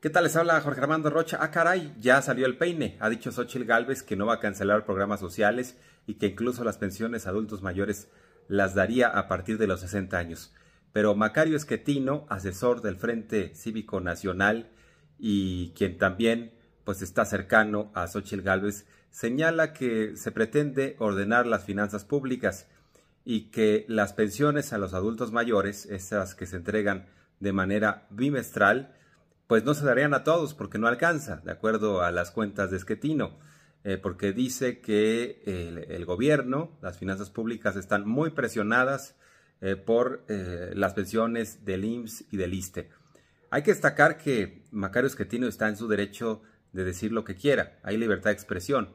¿Qué tal les habla Jorge Armando Rocha? Ah, caray, ya salió el peine. Ha dicho Xochitl Galvez que no va a cancelar programas sociales y que incluso las pensiones a adultos mayores las daría a partir de los 60 años. Pero Macario Esquetino, asesor del Frente Cívico Nacional y quien también pues está cercano a Xochitl Galvez, señala que se pretende ordenar las finanzas públicas y que las pensiones a los adultos mayores, esas que se entregan de manera bimestral, pues no se darían a todos porque no alcanza, de acuerdo a las cuentas de Esquetino, eh, porque dice que el, gobierno, las finanzas públicas están muy presionadas eh, por eh, las pensiones del IMSS y del ISTE. Hay que destacar que Macario Esquetino está en su derecho de decir lo que quiera, hay libertad de expresión,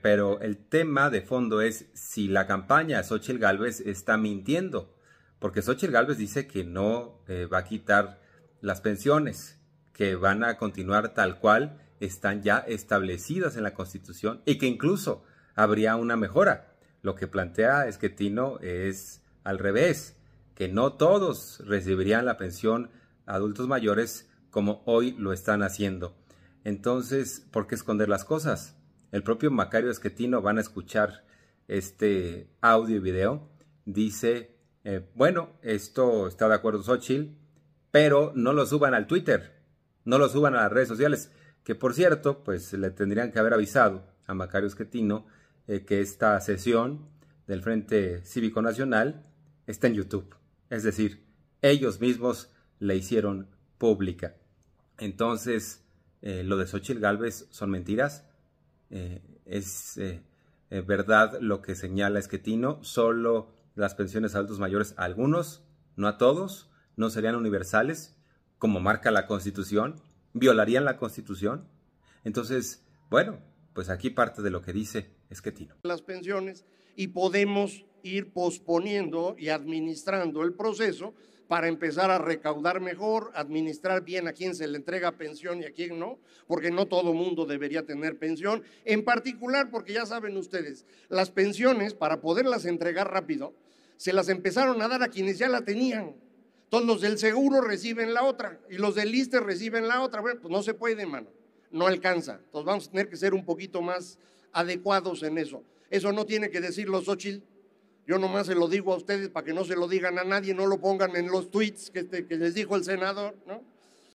pero el tema de fondo es si la campaña de Xochitl Gálvez está mintiendo, porque Xochitl Gálvez dice que no va a quitar las pensiones, que van a continuar tal cual están ya establecidas en la Constitución y que incluso habría una mejora. Lo que plantea Esquetino es al revés, que no todos recibirían la pensión adultos mayores como hoy lo están haciendo. Entonces, ¿por qué esconder las cosas? El propio Macario Esquetino, van a escuchar este audio y video, dice, eh, bueno, esto está de acuerdo Xochitl, pero no lo suban al Twitter, no lo suban a las redes sociales. Que por cierto, pues le tendrían que haber avisado a Macario Esquetino eh, que esta sesión del Frente Cívico Nacional está en YouTube. Es decir, ellos mismos la hicieron pública. Entonces, eh, lo de Xochitl Galvez son mentiras. Eh, es verdad lo que señala Esquetino. Solo las pensiones a adultos mayores, a algunos, no a todos, no serían universales como marca la Constitución, violarían la Constitución. Entonces, bueno, pues aquí parte de lo que dice es que Esquetino. Las pensiones y podemos ir posponiendo y administrando el proceso para empezar a recaudar mejor, administrar bien a quién se le entrega pensión y a quién no, porque no todo mundo debería tener pensión, en particular porque ya saben ustedes, las pensiones para poderlas entregar rápido, se las empezaron a dar a quienes ya la tenían. Entonces los del seguro reciben la otra y los del ISTE reciben la otra. Bueno, pues no se puede, mano. No alcanza. Entonces vamos a tener que ser un poquito más adecuados en eso. Eso no tiene que los Xochitl. Yo nomás se lo digo a ustedes para que no se lo digan a nadie, no lo pongan en los tweets que, este, que les dijo el senador, ¿no?